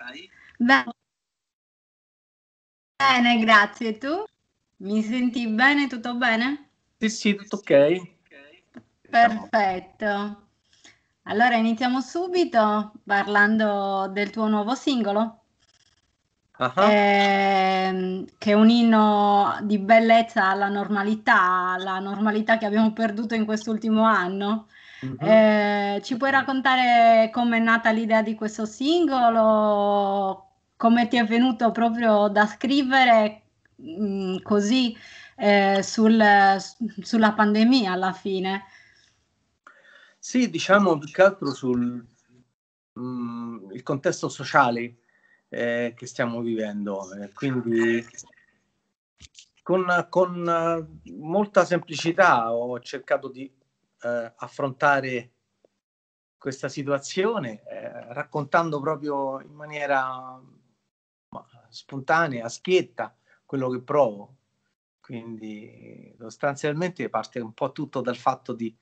stai? Bene. Bene, grazie. Tu? Mi senti bene? Tutto bene? Sì, sì, tutto ok. Perfetto. Allora iniziamo subito parlando del tuo nuovo singolo, uh-huh. che è un inno di bellezza alla normalità, alla normalità che abbiamo perduto in quest'ultimo anno. Mm-hmm. Eh, ci puoi raccontare come è nata l'idea di questo singolo? Come ti è venuto proprio da scrivere mh, mm, così eh, sul, sulla pandemia alla fine? Sì, diciamo più che altro sul mh, mm, il contesto sociale eh, che stiamo vivendo. Eh, quindi con, con molta semplicità ho cercato di eh, affrontare questa situazione eh, raccontando proprio in maniera spontanea, schietta, quello che provo. Quindi sostanzialmente parte un po' tutto dal fatto di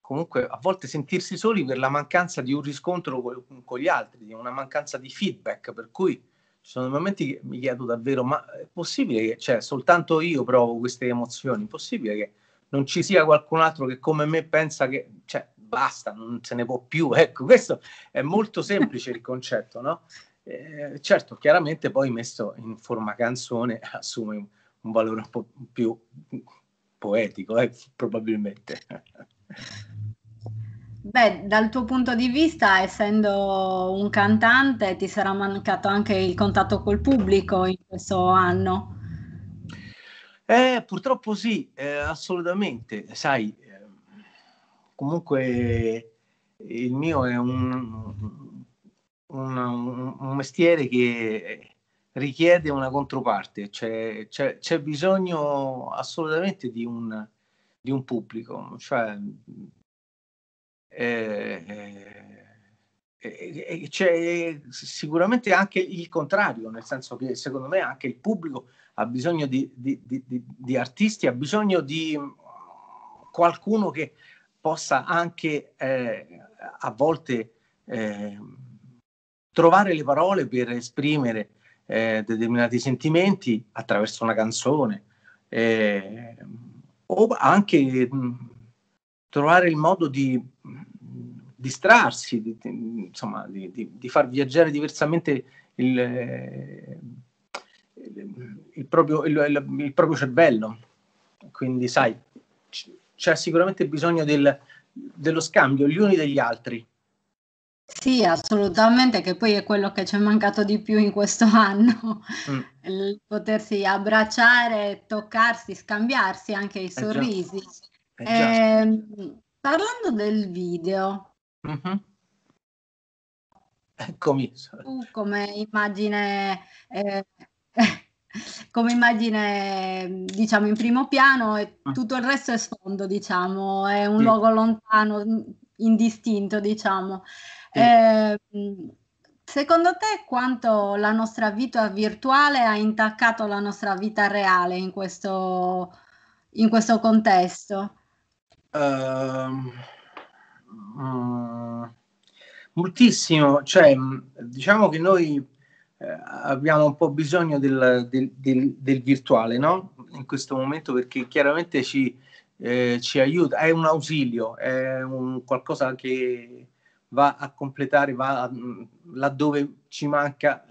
comunque a volte sentirsi soli per la mancanza di un riscontro con, con gli altri, di una mancanza di feedback, per cui ci sono momenti che mi chiedo davvero, ma è possibile che cioè, soltanto io provo queste emozioni? È possibile che non ci sia qualcun altro che come me pensa che cioè, basta, non se ne può più. Ecco, questo è molto semplice il concetto, no? Eh, certo, chiaramente poi messo in forma canzone assume un, un valore un po' più poetico, eh, probabilmente. Beh, dal tuo punto di vista, essendo un cantante, ti sarà mancato anche il contatto col pubblico in questo anno. Eh, purtroppo sì, eh, assolutamente. Sai, ehm, comunque il mio è un, un, un, mestiere che richiede una controparte, c'è, c'è, c'è bisogno assolutamente di un, di un pubblico. Cioè, eh, eh, eh, c'è sicuramente anche il contrario, nel senso che secondo me anche il pubblico ha bisogno di, di, di, di artisti, ha bisogno di qualcuno che possa anche eh, a volte eh, trovare le parole per esprimere eh, determinati sentimenti attraverso una canzone eh, o anche mh, mm, trovare il modo di mm, distrarsi, di, di, insomma, di, di, far viaggiare diversamente il, eh, il proprio, il, il, il proprio cervello. Quindi, sai, c'è sicuramente bisogno del, dello scambio gli uni degli altri. Sì, assolutamente, che poi è quello che ci è mancato di più in questo anno, mm. il potersi abbracciare, toccarsi, scambiarsi anche i è sorrisi. Già. È eh, già. Eh ehm, parlando del video, mm-hmm. eccomi. Tu come immagine eh, come immagine diciamo in primo piano e ah. tutto il resto è sfondo diciamo è un sì. luogo lontano indistinto diciamo sì. eh, secondo te quanto la nostra vita virtuale ha intaccato la nostra vita reale in questo, in questo contesto uh, moltissimo cioè diciamo che noi eh, abbiamo un po' bisogno del, del, del, del, virtuale, no? In questo momento perché chiaramente ci, eh, ci aiuta, è un ausilio, è un qualcosa che va a completare, va a, mm, laddove ci manca,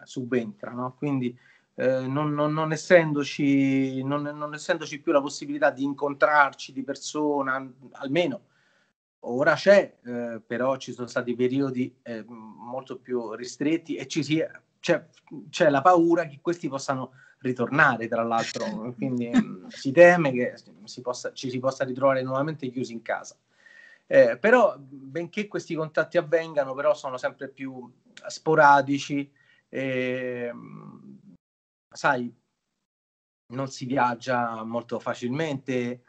eh, subentra, no? Quindi eh, non, non, non, essendoci, non, essendoci, più la possibilità di incontrarci di persona, almeno Ora c'è, eh, però ci sono stati periodi eh, molto più ristretti e si, c'è, c'è, la paura che questi possano ritornare, tra l'altro, quindi mm, si teme che si possa, ci si possa ritrovare nuovamente chiusi in casa. Eh, però, benché questi contatti avvengano, però sono sempre più sporadici, e, mm, sai, non si viaggia molto facilmente,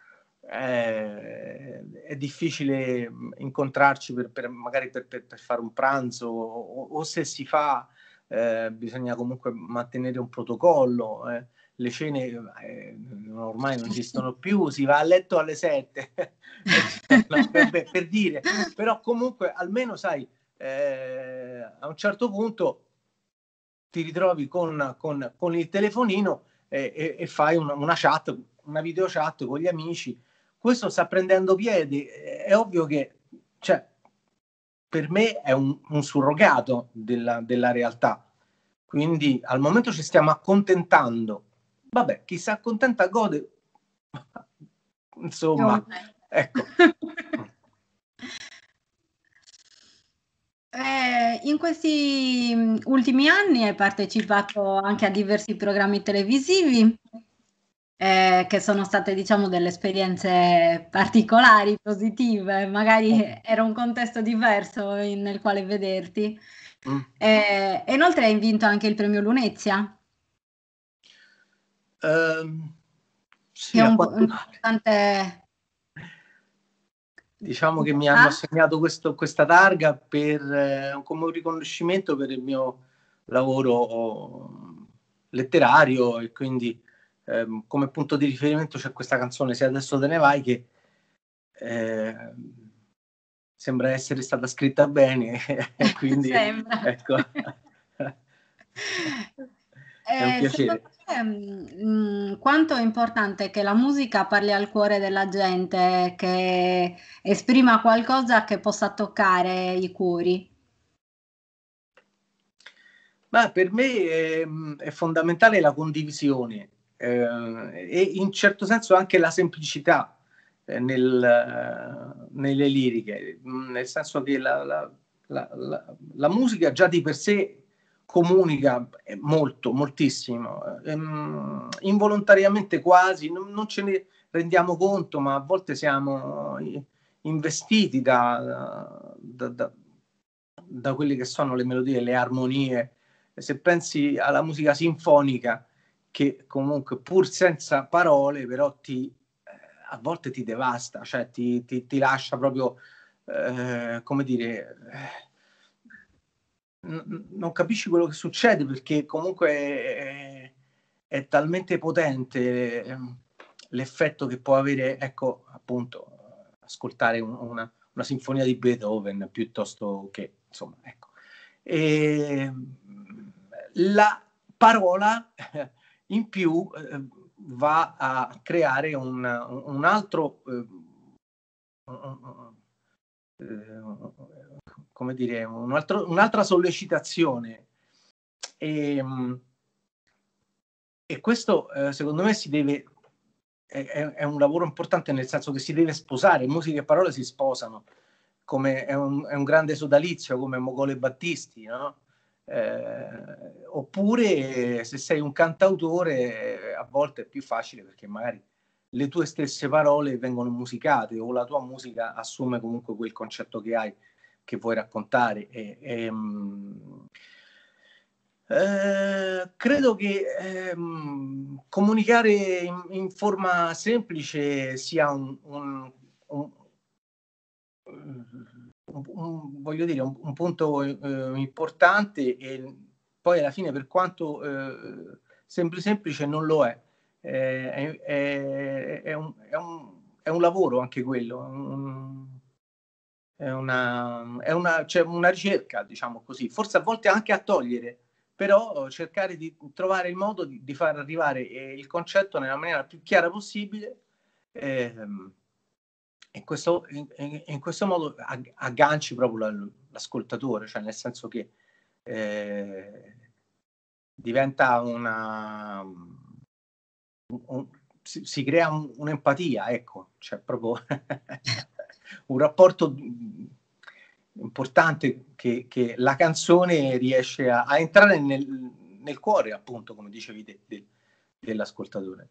è, è difficile mm, incontrarci per, per magari per, per, per, fare un pranzo o, o se si fa eh, bisogna comunque mantenere un protocollo. Eh. Le cene eh, ormai non esistono più, si va a letto alle 7 no, per, per, dire, però comunque almeno sai, eh, a un certo punto ti ritrovi con, con, con il telefonino e, e, e fai una, una chat, una video chat con gli amici questo sta prendendo piede. È ovvio che cioè, per me è un, un surrogato della, della, realtà. Quindi al momento ci stiamo accontentando. Vabbè, chi si accontenta gode. Insomma, no. ecco. Eh, in questi mm, ultimi anni hai partecipato anche a diversi programmi televisivi eh, che sono state diciamo delle esperienze particolari, positive, magari mm. era un contesto diverso in, nel quale vederti. Mm. Eh, inoltre hai vinto anche il premio Lunezia. Um, sì, che è un, quanto... importante... Diciamo che mi ah. hanno assegnato questo, questa targa per, eh, come un riconoscimento per il mio lavoro mm, letterario e quindi Ehm, come punto di riferimento c'è questa canzone Se adesso te ne vai che eh, sembra essere stata scritta bene quindi ecco è un eh, piacere. Mm, mm, quanto è importante che la musica parli al cuore della gente, che esprima qualcosa che possa toccare i cuori? Ma per me è, mm, è fondamentale la condivisione, eh, e in certo senso anche la semplicità eh, nel, eh, nelle liriche, mm, nel senso che la, la, la, la, musica già di per sé comunica eh, molto, moltissimo, ehm, involontariamente quasi, non, non, ce ne rendiamo conto, ma a volte siamo investiti da, da, da, da quelle che sono le melodie, le armonie. Se pensi alla musica sinfonica, che comunque pur senza parole però ti, eh, a volte ti devasta, cioè ti, ti, ti lascia proprio, eh, come dire, eh, n- non capisci quello che succede perché comunque è, è talmente potente eh, l'effetto che può avere, ecco, appunto, ascoltare un, una, una, sinfonia di Beethoven piuttosto che, insomma, ecco. E, la parola in più eh, va a creare un, un altro, eh, eh come dire, un altro, un'altra sollecitazione. E, mm, e questo eh, secondo me si deve, è, è, un lavoro importante nel senso che si deve sposare, musica e parole si sposano, come è un, è un grande sodalizio come Mogole Battisti, no? Eh, oppure se sei un cantautore eh, a volte è più facile perché magari le tue stesse parole vengono musicate o la tua musica assume comunque quel concetto che hai, che vuoi raccontare. E, e, ehm, eh, credo che eh, comunicare in, in, forma semplice sia un, un, un un, un, voglio dire, un, un punto eh, importante e poi alla fine per quanto eh, sembri semplice non lo è. Eh, è, è, è, un, è, un, lavoro anche quello, è, una, è una, cioè una ricerca, diciamo così, forse a volte anche a togliere, però cercare di trovare il modo di, di far arrivare eh, il concetto nella maniera più chiara possibile. Eh, in questo, in, in questo modo agganci proprio l'ascoltatore, cioè nel senso che eh, diventa una... Un, si, si, crea un, un'empatia, ecco, cioè proprio un rapporto importante che, che la canzone riesce a, a entrare nel, nel, cuore, appunto, come dicevi, de, de, dell'ascoltatore.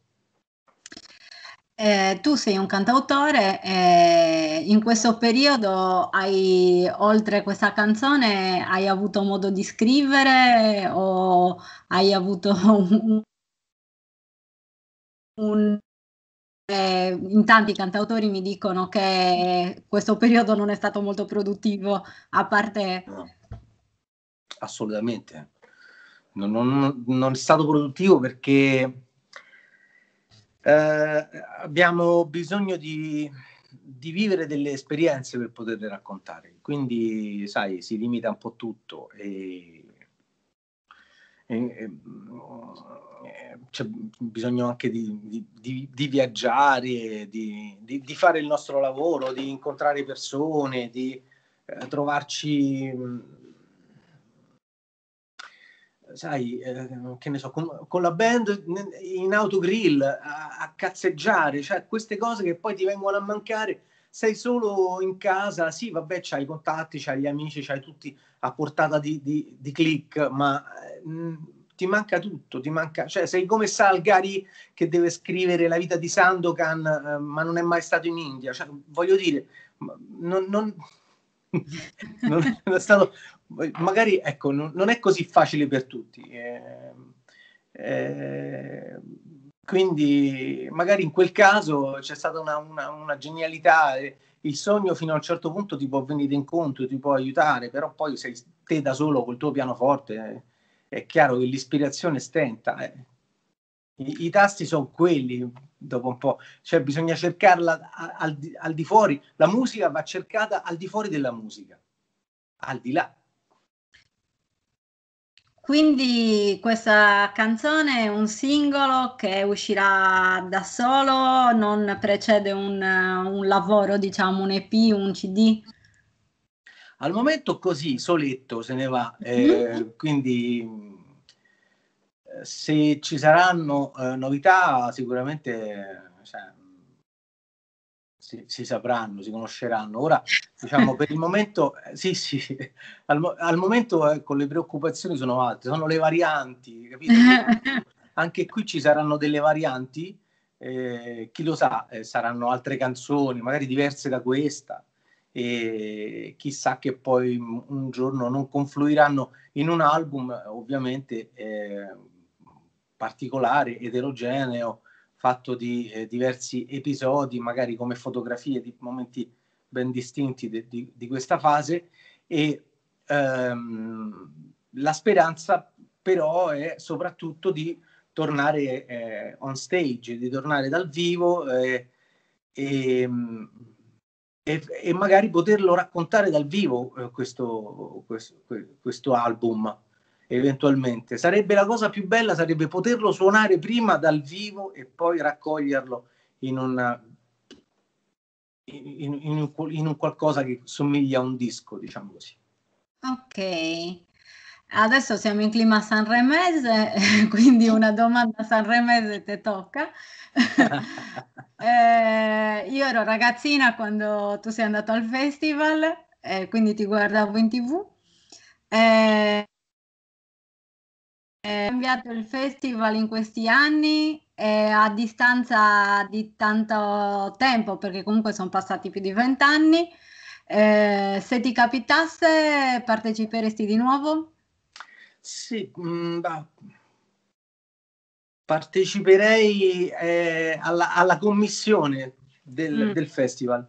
Eh, tu sei un cantautore, eh, in questo periodo hai, oltre questa canzone, hai avuto modo di scrivere o hai avuto un... un eh, in tanti cantautori mi dicono che questo periodo non è stato molto produttivo, a parte... No, assolutamente, non, non, non è stato produttivo perché eh, abbiamo bisogno di, di, vivere delle esperienze per poterle raccontare, quindi sai, si limita un po' tutto e, e, e mm, cioè, bisogna anche di, di, di, di viaggiare, di, fare il nostro lavoro, di incontrare persone, di eh, trovarci mm, sai, eh, che ne so, con, con, la band in autogrill a, a cazzeggiare, cioè queste cose che poi ti vengono a mancare sei solo in casa, sì, vabbè, c'hai i contatti, c'hai gli amici, c'hai tutti a portata di, di, di click, ma mh, ehm, ti manca tutto, ti manca, cioè sei come Salgari che deve scrivere la vita di Sandokan, eh, ma non è mai stato in India, cioè, voglio dire, non, non, non, è stato, magari ecco, non, non, è così facile per tutti. Eh, eh, quindi magari in quel caso c'è stata una, una, una genialità. Eh, il sogno fino a un certo punto ti può venire incontro, ti può aiutare, però poi sei te da solo col tuo pianoforte. Eh, è chiaro che l'ispirazione stenta. Eh i, i tasti sono quelli dopo un po', cioè bisogna cercarla al di, al di fuori, la musica va cercata al di fuori della musica, al di là. Quindi questa canzone è un singolo che uscirà da solo, non precede un, un lavoro, diciamo un EP, un CD? Al momento così, soletto, se ne va, mm-hmm. eh, quindi se ci saranno eh, novità, sicuramente cioè, si, si, sapranno, si conosceranno. Ora, diciamo, per il momento, eh, sì, sì, al, al momento ecco, le preoccupazioni sono altre, sono le varianti, capito? Anche qui ci saranno delle varianti, eh, chi lo sa, eh, saranno altre canzoni, magari diverse da questa, e chissà che poi un giorno non confluiranno in un album, ovviamente eh, particolare, eterogeneo, fatto di eh, diversi episodi, magari come fotografie di momenti ben distinti de, di, di, questa fase e ehm, la speranza però è soprattutto di tornare eh, on stage, di tornare dal vivo eh, e, e, e, magari poterlo raccontare dal vivo eh, questo, questo, questo album eventualmente. Sarebbe la cosa più bella, sarebbe poterlo suonare prima dal vivo e poi raccoglierlo in, una, in, in, un, in un qualcosa che somiglia a un disco, diciamo così. Ok, adesso siamo in clima sanremese, quindi una domanda sanremese te tocca. eh, io ero ragazzina quando tu sei andato al festival, eh, quindi ti guardavo in tv. Eh, è cambiato il festival in questi anni eh, a distanza di tanto tempo, perché comunque sono passati più di vent'anni. Eh, se ti capitasse, parteciperesti di nuovo? Sì, mh, mm, parteciperei eh, alla, alla, commissione del, mm. del, festival.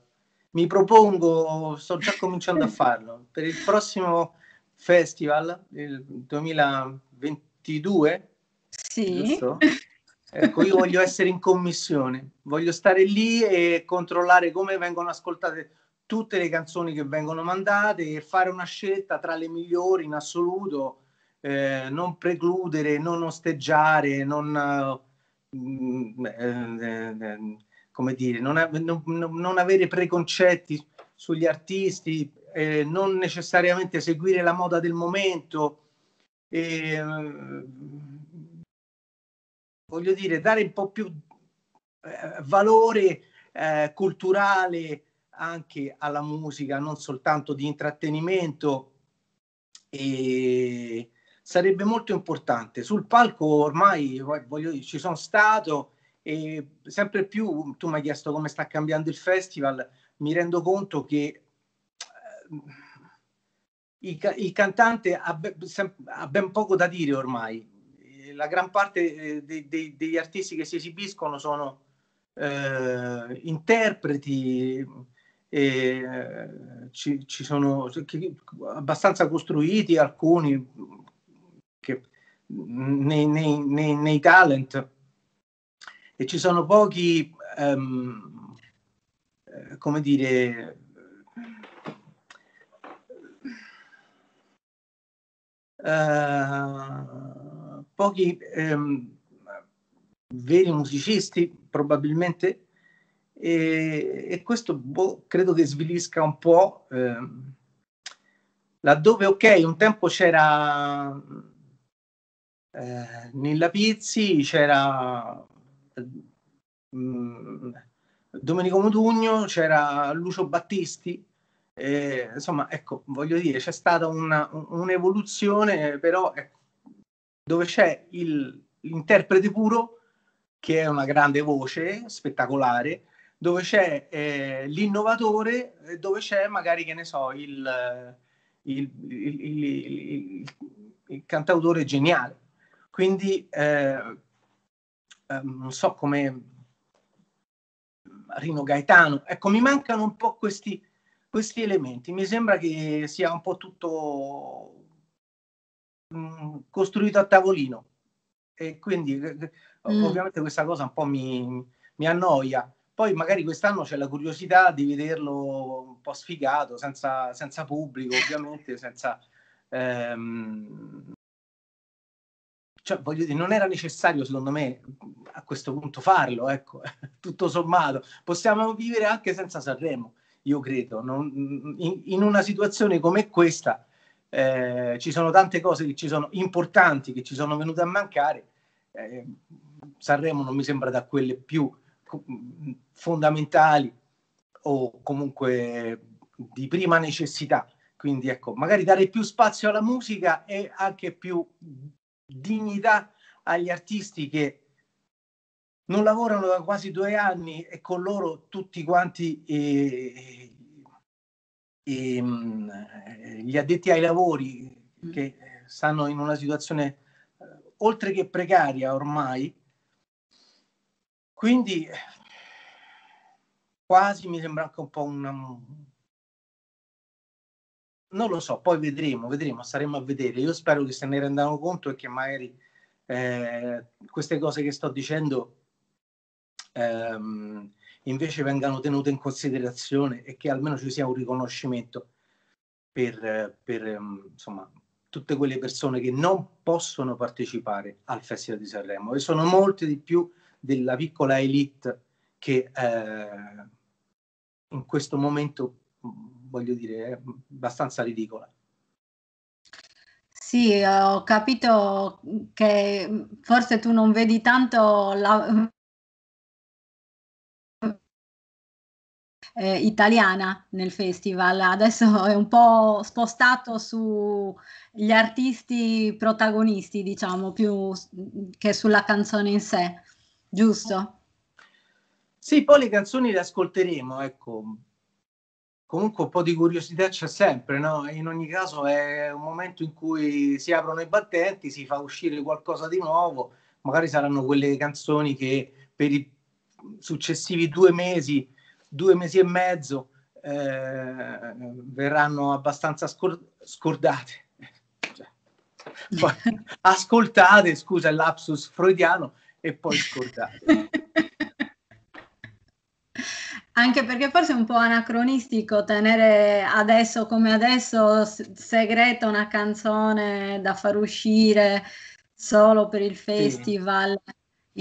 Mi propongo, sto già cominciando a farlo, per il prossimo festival, il 2020 tutti e due? Sì. Giusto? Ecco, io voglio essere in commissione, voglio stare lì e controllare come vengono ascoltate tutte le canzoni che vengono mandate e fare una scelta tra le migliori in assoluto, eh, non precludere, non osteggiare, non... Eh, mm, eh, eh, come dire, non, non, non, avere preconcetti sugli artisti, non necessariamente seguire la moda del momento, eh, voglio dire, dare un po' più eh, valore eh, culturale anche alla musica, non soltanto di intrattenimento. E sarebbe molto importante. Sul palco ormai voglio dire, ci sono stato e sempre più, tu mi hai chiesto come sta cambiando il festival, mi rendo conto che eh, il, il cantante ha, ha, ben poco da dire ormai. La gran parte de, eh, de, degli artisti che si esibiscono sono eh, interpreti, eh, ci, ci, sono abbastanza costruiti alcuni che, nei, nei, nei, nei talent e ci sono pochi, um, come dire, Eh, pochi ehm, veri musicisti probabilmente e, e questo boh, credo che svilisca un po' ehm, laddove ok un tempo c'era eh, Nilla Pizzi c'era eh, Domenico Modugno c'era Lucio Battisti eh, insomma, ecco, voglio dire, c'è stata una, un'evoluzione, però ecco, dove c'è il, l'interprete puro, che è una grande voce spettacolare, dove c'è eh, l'innovatore, eh, dove c'è magari, che ne so, il, il, il, il cantautore geniale. Quindi eh, ehm, non so come Rino Gaetano. Ecco, mi mancano un po' questi, questi elementi. Mi sembra che sia un po' tutto mh, mm, costruito a tavolino e quindi eh, eh, mm. ovviamente questa cosa un po' mi, mi annoia. Poi magari quest'anno c'è la curiosità di vederlo un po' sfigato, senza, senza pubblico ovviamente, senza... Ehm, cioè, voglio dire, non era necessario secondo me a questo punto farlo, ecco, tutto sommato. Possiamo vivere anche senza Sanremo io credo. Non, in, in, una situazione come questa eh, ci sono tante cose che ci sono importanti, che ci sono venute a mancare. Eh, Sanremo non mi sembra da quelle più fondamentali o comunque di prima necessità. Quindi ecco, magari dare più spazio alla musica e anche più dignità agli artisti che non lavorano da quasi due anni e con loro tutti quanti eh, eh, gli addetti ai lavori mm. che stanno in una situazione eh, oltre che precaria ormai. Quindi quasi mi sembra anche un po' un... Mm, non lo so, poi vedremo, vedremo, staremo a vedere. Io spero che se ne rendano conto e che magari eh, queste cose che sto dicendo ehm, invece vengano tenute in considerazione e che almeno ci sia un riconoscimento per, per ehm, insomma, tutte quelle persone che non possono partecipare al Festival di Sanremo e sono molte di più della piccola elite che eh, in questo momento voglio dire è abbastanza ridicola. Sì, ho capito che forse tu non vedi tanto la, eh, italiana nel festival, adesso è un po' spostato sugli artisti protagonisti, diciamo, più che sulla canzone in sé, giusto? Sì, poi le canzoni le ascolteremo, ecco. Comunque un po' di curiosità c'è sempre, no? In ogni caso è un momento in cui si aprono i battenti, si fa uscire qualcosa di nuovo, magari saranno quelle canzoni che per i successivi due mesi due mesi e mezzo eh, verranno abbastanza scor- scordate. Cioè, poi, ascoltate, scusa il lapsus freudiano, e poi scordate. Anche perché forse è un po' anacronistico tenere adesso come adesso segreta una canzone da far uscire solo per il festival. Sì.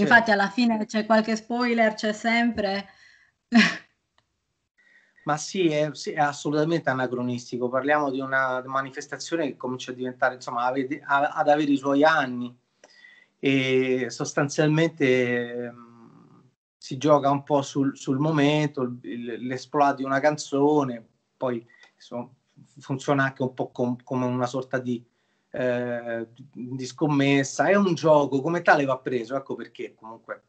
Infatti, certo. alla fine c'è qualche spoiler, c'è sempre. Ma sì è, sì è, assolutamente anacronistico. Parliamo di una manifestazione che comincia a diventare, insomma, ad avere i suoi anni e sostanzialmente mh, ehm, si gioca un po' sul, sul momento, l'esplorato di una canzone, poi insomma, funziona anche un po' com, come una sorta di, eh, di scommessa. È un gioco, come tale va preso, ecco perché comunque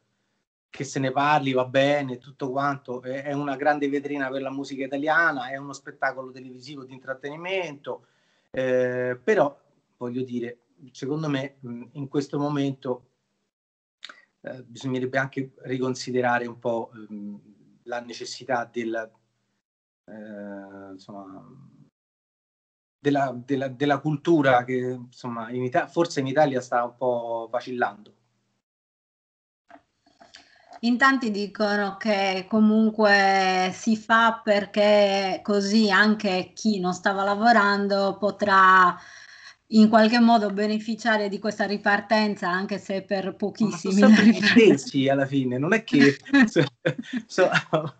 che se ne parli va bene, tutto quanto, è una grande vetrina per la musica italiana, è uno spettacolo televisivo di intrattenimento, eh, però voglio dire, secondo me mm, in questo momento eh, bisognerebbe anche riconsiderare un po' eh, la necessità del, eh, insomma, della, della, della, cultura che insomma, in Ita- forse in Italia sta un po' vacillando. In tanti dicono che comunque si fa perché così anche chi non stava lavorando potrà in qualche modo beneficiare di questa ripartenza anche se per pochissimi ma alla fine non è che so, so,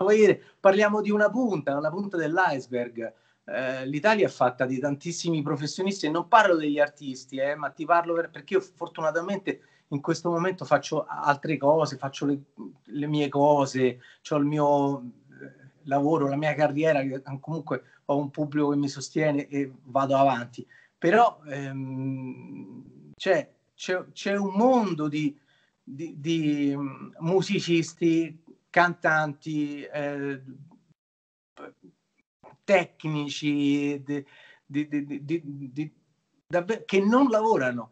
dire, parliamo di una punta la punta dell'iceberg eh, l'Italia è fatta di tantissimi professionisti e non parlo degli artisti eh, ma ti parlo per, perché io fortunatamente in questo momento faccio altre cose, faccio le, le mie cose, ho il mio eh, lavoro, la mia carriera, comunque ho un pubblico che mi sostiene e vado avanti. Però ehm, c'è, c'è, c'è, un mondo di, di, di mm, musicisti, cantanti, eh, tecnici, di, di, di, che non lavorano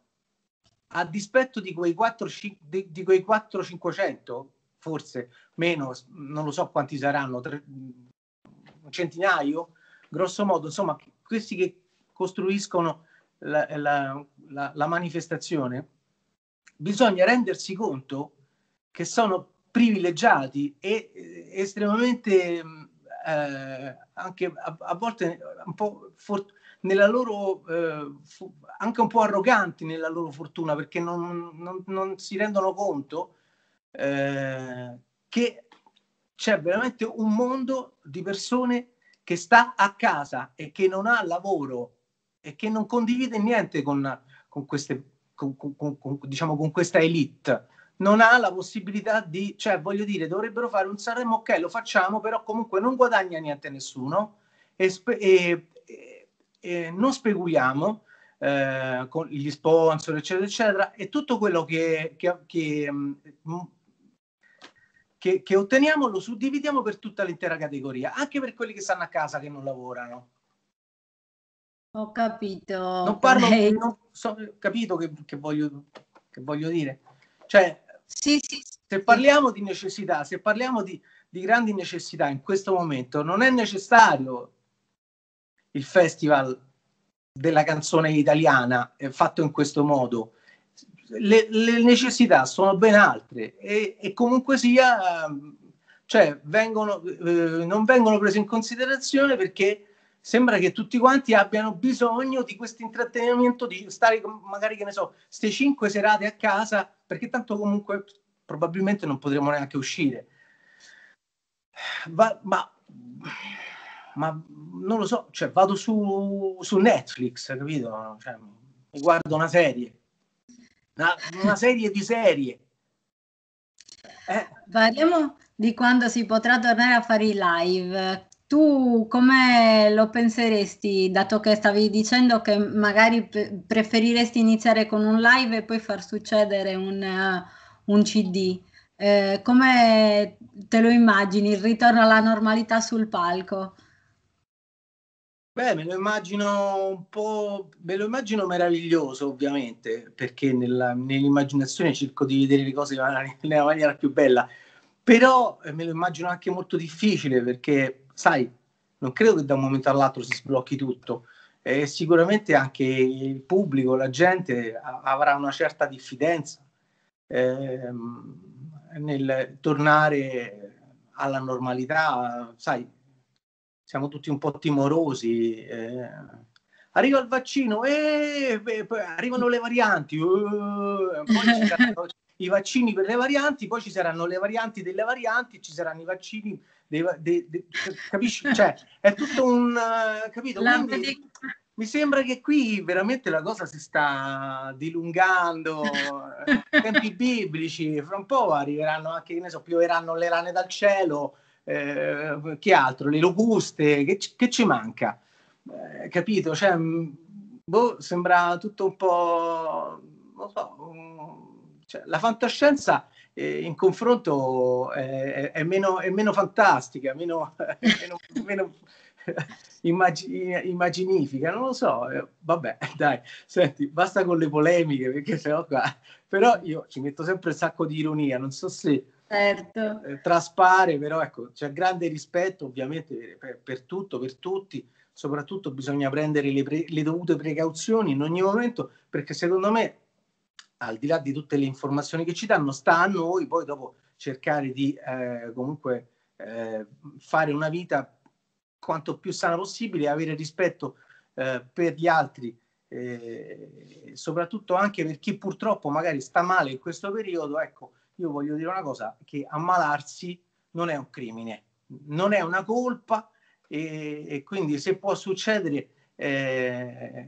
a dispetto di quei 4-500, forse meno, non lo so quanti saranno, tre, un centinaio, grosso modo, insomma, questi che costruiscono la, la, la, la manifestazione, bisogna rendersi conto che sono privilegiati e eh, estremamente mm, eh, anche a, a, volte un po' for- nella loro, eh, anche un po' arroganti nella loro fortuna perché non, non, non si rendono conto eh, che c'è veramente un mondo di persone che sta a casa e che non ha lavoro e che non condivide niente con, con queste, con, con, diciamo, con questa elite non ha la possibilità di, cioè voglio dire, dovrebbero fare un Sanremo, ok, lo facciamo, però comunque non guadagna niente nessuno e, e eh, non speculiamo eh, con gli sponsor, eccetera, eccetera, e tutto quello che, che, che, mm, che, che otteniamo lo suddividiamo per tutta l'intera categoria, anche per quelli che stanno a casa che non lavorano. Ho capito. Non parlo, non so, capito che, che, voglio, che voglio dire. Cioè, sì, sì, se parliamo di necessità, se parliamo di, di grandi necessità in questo momento, non è necessario il festival della canzone italiana eh, fatto in questo modo. Le, le necessità sono ben altre e, e comunque sia, ehm, cioè, vengono, eh, non vengono prese in considerazione perché sembra che tutti quanti abbiano bisogno di questo intrattenimento, di stare magari, che ne so, queste cinque serate a casa, perché tanto comunque probabilmente non potremo neanche uscire. Va, ma ma non lo so, cioè, vado su, su Netflix, capito? Cioè, mi guardo una serie, una, una serie di serie. Eh. Parliamo di quando si potrà tornare a fare i live. Tu come lo penseresti, dato che stavi dicendo che magari preferiresti iniziare con un live e poi far succedere un, uh, un CD? Eh, come te lo immagini il ritorno alla normalità sul palco? Beh, me lo immagino un po', me lo immagino meraviglioso ovviamente, perché nella, nell'immaginazione cerco di vedere le cose nella maniera più bella, però eh, me lo immagino anche molto difficile perché, sai, non credo che da un momento all'altro si sblocchi tutto e sicuramente anche il pubblico, la gente avrà una certa diffidenza eh, nel tornare alla normalità, sai, siamo tutti un po' timorosi. Eh. Arriva il vaccino, eh, arrivano le varianti, uh, i vaccini per le varianti, poi ci saranno le varianti delle varianti, ci saranno i vaccini, dei, dei, dei, capisci? Cioè, è tutto un... Uh, capito? Quindi, mi sembra che qui veramente la cosa si sta dilungando, tempi biblici, fra un po' arriveranno anche, ne so, pioveranno le rane dal cielo, eh, che altro, le locuste, che, che ci manca? Eh, capito? Cioè, mm, boh, sembra tutto un po'... non so, mm, cioè, la fantascienza eh, in confronto è, è, meno, è meno fantastica, meno, meno, meno immagin- immaginifica, non lo so, eh, vabbè, dai, senti, basta con le polemiche perché sennò qua, però io ci metto sempre un sacco di ironia, non so se certo. Eh, traspare, però ecco, c'è grande rispetto ovviamente per, per tutto, per tutti, soprattutto bisogna prendere le, pre- le dovute precauzioni in ogni momento, perché secondo me, al di là di tutte le informazioni che ci danno, sta a noi poi dopo cercare di eh, comunque eh, fare una vita quanto più sana possibile, avere rispetto eh, per gli altri, eh, soprattutto anche per chi purtroppo magari sta male in questo periodo, ecco, io voglio dire una cosa, che ammalarsi non è un crimine, non è una colpa e, e quindi se può succedere, eh,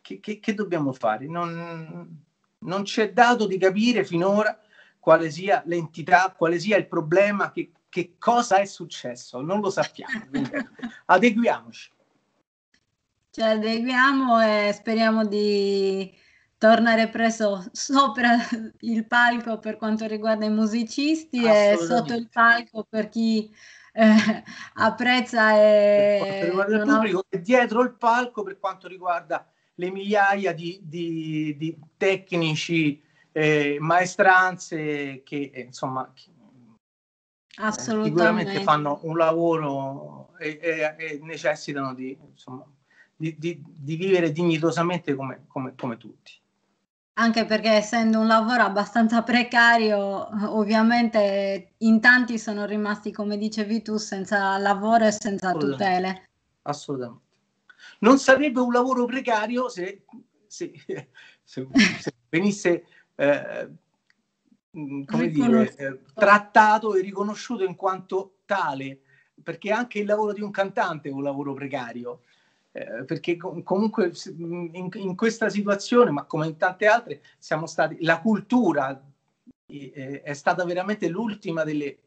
che, che, che, dobbiamo fare? Non, non ci è dato di capire finora quale sia l'entità, quale sia il problema, che, che cosa è successo, non lo sappiamo. adeguiamoci. Ci adeguiamo e speriamo di tornare preso sopra il palco per quanto riguarda i musicisti e sotto il palco per chi eh, apprezza e per pubblico, e dietro il palco per quanto riguarda le migliaia di, di, di tecnici eh, maestranze che eh, insomma che, eh, sicuramente fanno un lavoro e, e, e necessitano di, insomma, di, di, di, vivere dignitosamente come, come, come tutti anche perché essendo un lavoro abbastanza precario, ovviamente in tanti sono rimasti, come dicevi tu, senza lavoro e senza tutele. Assolutamente. Non sarebbe un lavoro precario se, se, se, se venisse eh, mm, dire, eh, trattato e riconosciuto in quanto tale, perché anche il lavoro di un cantante è un lavoro precario. Eh, perché comunque in, in, questa situazione, ma come in tante altre, siamo stati, la cultura eh, è stata veramente l'ultima delle,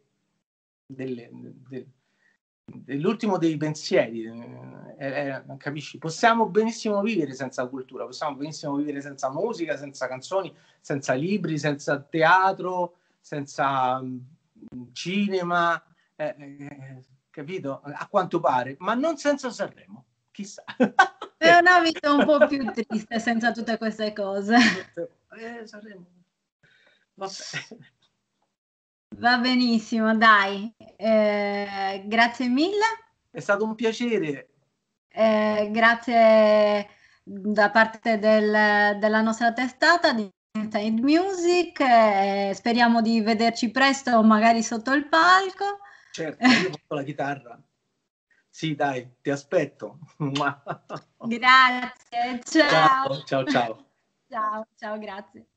delle, de, dell'ultimo dei pensieri, eh, eh, eh, capisci? Possiamo benissimo vivere senza cultura, possiamo benissimo vivere senza musica, senza canzoni, senza libri, senza teatro, senza cinema, eh, eh, capito? A quanto pare, ma non senza Sanremo chissà. È una vita un po' più triste senza tutte queste cose. Eh, saremo... Va benissimo, dai. Eh, grazie mille. È stato un piacere. Eh, grazie da parte del, della nostra testata di Inside Music. Eh, speriamo di vederci presto, magari sotto il palco. Certo, io porto la chitarra. Sì, dai, ti aspetto. Grazie, ciao. Ciao, ciao. Ciao, ciao, ciao grazie.